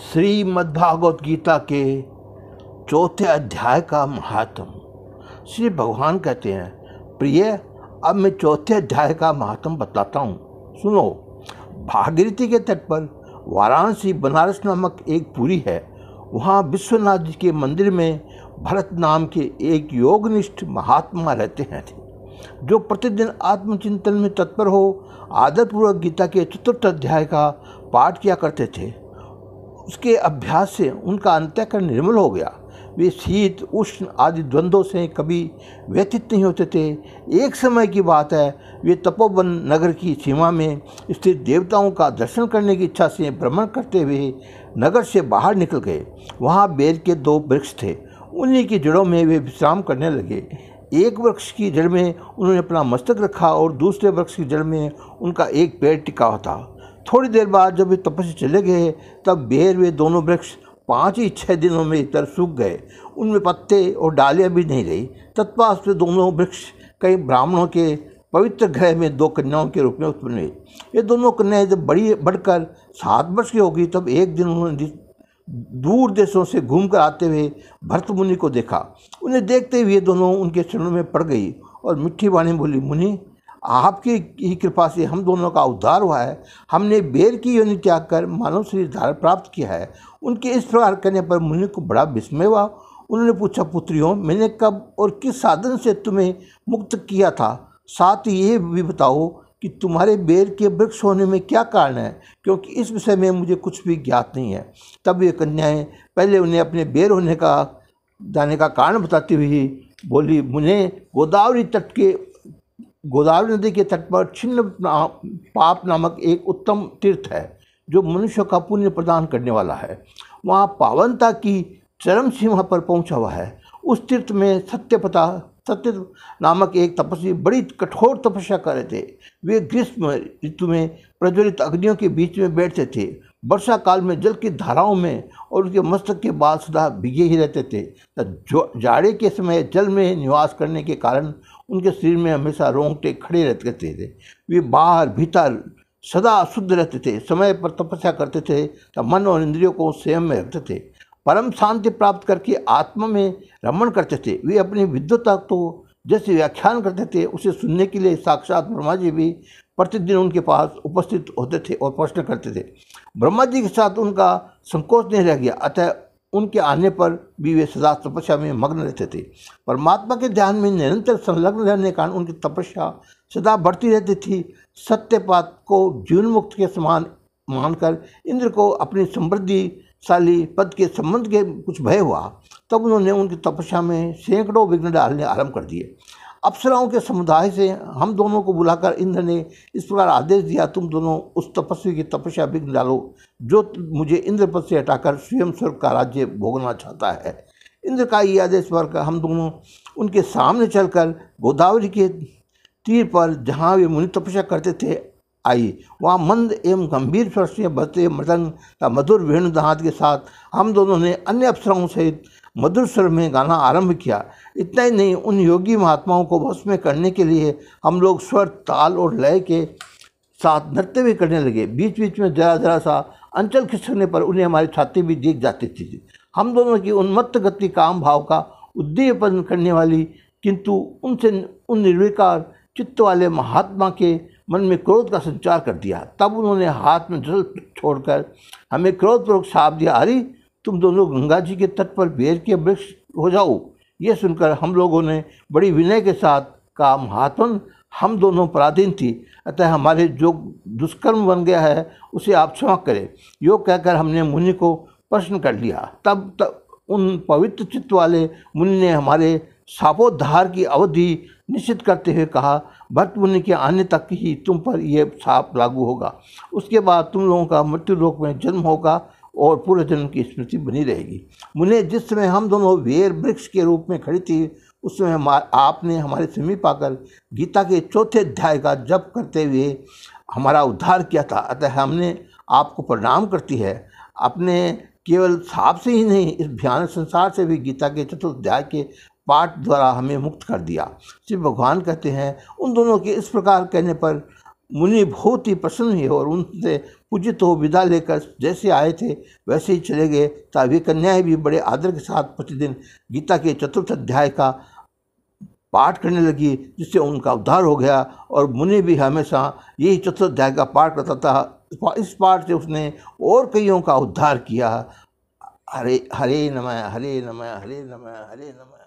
श्रीमद्भागवत गीता के चौथे अध्याय का महात्म श्री भगवान कहते हैं प्रिय अब मैं चौथे अध्याय का महात्म बताता हूँ सुनो भागीरथी के तट पर वाराणसी बनारस नामक एक पुरी है वहाँ विश्वनाथ जी के मंदिर में भरत नाम के एक योगनिष्ठ महात्मा रहते हैं जो प्रतिदिन आत्मचिंतन में तत्पर हो आदरपूर्वक गीता के चतुर्थ अध्याय का पाठ किया करते थे उसके अभ्यास से उनका अंत्यकरण निर्मल हो गया वे शीत उष्ण आदि द्वंद्वों से कभी व्यतीत नहीं होते थे एक समय की बात है वे तपोवन नगर की सीमा में स्थित देवताओं का दर्शन करने की इच्छा से भ्रमण करते हुए नगर से बाहर निकल गए वहाँ बेर के दो वृक्ष थे उन्हीं की जड़ों में वे विश्राम करने लगे एक वृक्ष की जड़ में उन्होंने अपना मस्तक रखा और दूसरे वृक्ष की जड़ में उनका एक पेड़ टिका था थोड़ी देर बाद जब वे तपस्या चले गए तब बेर वे दोनों वृक्ष पाँच ही छः दिनों में इतर सूख गए उनमें पत्ते और डालियाँ भी नहीं रही तत्पात वे दोनों वृक्ष कई ब्राह्मणों के पवित्र ग्रह में दो कन्याओं के रूप में उत्पन्न हुए ये दोनों कन्याएं जब बड़ी बढ़कर सात वर्ष की होगी तब एक दिन उन्होंने दूर देशों से घूमकर आते हुए भरत मुनि को देखा उन्हें देखते हुए दोनों उनके चरणों में पड़ गई और मिट्टी वाणी बोली मुनि आपकी ही कृपा से हम दोनों का उद्धार हुआ है हमने बेर की योनि त्याग कर मानव शरीर धार प्राप्त किया है उनके इस प्रकार करने पर मुनि को बड़ा विस्मय हुआ उन्होंने पूछा पुत्रियों मैंने कब और किस साधन से तुम्हें मुक्त किया था साथ ही ये भी बताओ कि तुम्हारे बेर के वृक्ष होने में क्या कारण है क्योंकि इस विषय में मुझे कुछ भी ज्ञात नहीं है तब ये कन्याएं पहले उन्हें अपने बेर होने का जाने का कारण बताती हुई बोली मुझे गोदावरी तट के गोदावरी नदी के तट पर छिन्न पाप नामक एक उत्तम तीर्थ है जो मनुष्य का पुण्य प्रदान करने वाला है वहाँ पावनता की चरम सीमा पर पहुँचा हुआ है उस तीर्थ में सत्यपता सत्य नामक एक तपस्वी बड़ी कठोर तपस्या कर रहे थे वे ग्रीष्म ऋतु में प्रज्वलित अग्नियों के बीच में बैठते थे वर्षा काल में जल की धाराओं में और उनके मस्तक के बाल सदा भिगे ही रहते थे जाड़े के समय जल में निवास करने के कारण उनके शरीर में हमेशा रोंगटे खड़े रहते थे वे बाहर भीतर सदा शुद्ध रहते थे समय पर तपस्या करते थे तब मन और इंद्रियों को स्वयं में रखते थे परम शांति प्राप्त करके आत्मा में रमण करते थे वे अपनी विद्वता को जैसे व्याख्यान करते थे उसे सुनने के लिए साक्षात ब्रह्मा जी भी प्रतिदिन उनके पास उपस्थित होते थे और प्रश्न करते थे ब्रह्मा जी के साथ उनका संकोच नहीं रह गया अतः उनके आने पर भी वे सदा तपस्या में मग्न रहते थे परमात्मा के ध्यान में निरंतर संलग्न रहने के कारण उनकी तपस्या सदा बढ़ती रहती थी सत्यपात को जीवन मुक्त के समान मानकर इंद्र को अपनी समृद्धिशाली पद के संबंध के कुछ भय हुआ तब उन्होंने उनकी तपस्या में सैकड़ों विघ्न डालने आरंभ कर दिए अप्सराओं के समुदाय से हम दोनों को बुलाकर इंद्र ने इस प्रकार आदेश दिया तुम दोनों उस तपस्वी की तपस्या विघ्न डालो जो मुझे इंद्र पद से हटाकर स्वयं स्वर्ग का राज्य भोगना चाहता है इंद्र का ये आदेश पर हम दोनों उनके सामने चलकर गोदावरी के तीर पर जहाँ वे मुनि तपस्या करते थे आई वहाँ मंद एवं गंभीर स्वर्ष से मृदंग का मधुर वेणुदाहत के साथ हम दोनों ने अन्य अप्सराओं सहित मधुर स्वर में गाना आरंभ किया इतना ही नहीं उन योगी महात्माओं को वश में करने के लिए हम लोग स्वर ताल और लय के साथ नृत्य भी करने लगे बीच बीच में जरा जरा सा अंचल खिसकने पर उन्हें हमारी छाती भी दिख जाती थी हम दोनों की उन्मत्त गति काम भाव का उद्दीपन करने वाली किंतु उनसे उन निर्विकार चित्त वाले महात्मा के मन में क्रोध का संचार कर दिया तब उन्होंने हाथ में जल छोड़कर हमें क्रोधपूर्वक साफ दिया अरे तुम दोनों गंगा जी के तट पर बेर के वृक्ष हो जाओ ये सुनकर हम लोगों ने बड़ी विनय के साथ कहा महात्मन हम दोनों पराधीन थी अतः हमारे जो दुष्कर्म बन गया है उसे आप क्षमा करें यो कहकर हमने मुनि को प्रश्न कर लिया तब तब उन पवित्र चित्त वाले मुनि ने हमारे सापोद्धार की अवधि निश्चित करते हुए कहा भक्त मुनि के आने तक ही तुम पर यह साप लागू होगा उसके बाद तुम लोगों का मृत्यु लोक में जन्म होगा और पूरे दिन उनकी स्मृति बनी रहेगी मुने जिस समय हम दोनों वेर वृक्ष के रूप में खड़ी थी उस समय आपने हमारे समीप आकर गीता के चौथे अध्याय का जप करते हुए हमारा उद्धार किया था अतः हमने आपको प्रणाम करती है अपने केवल साप से ही नहीं इस भयानक संसार से भी गीता के चतुर्थ अध्याय के पाठ द्वारा हमें मुक्त कर दिया शिव भगवान कहते हैं उन दोनों के इस प्रकार कहने पर मुनि बहुत ही प्रसन्न हुए और उनसे पूजित हो विदा लेकर जैसे आए थे वैसे ही चले गए तावी कन्याएं भी बड़े आदर के साथ प्रतिदिन गीता के चतुर्थ अध्याय का पाठ करने लगी जिससे उनका उद्धार हो गया और मुनि भी हमेशा यही चतुर्थ अध्याय का पाठ करता था इस पाठ से उसने और कईयों का उद्धार किया हरे हरे नमय हरे नमय हरे नमय हरे नमय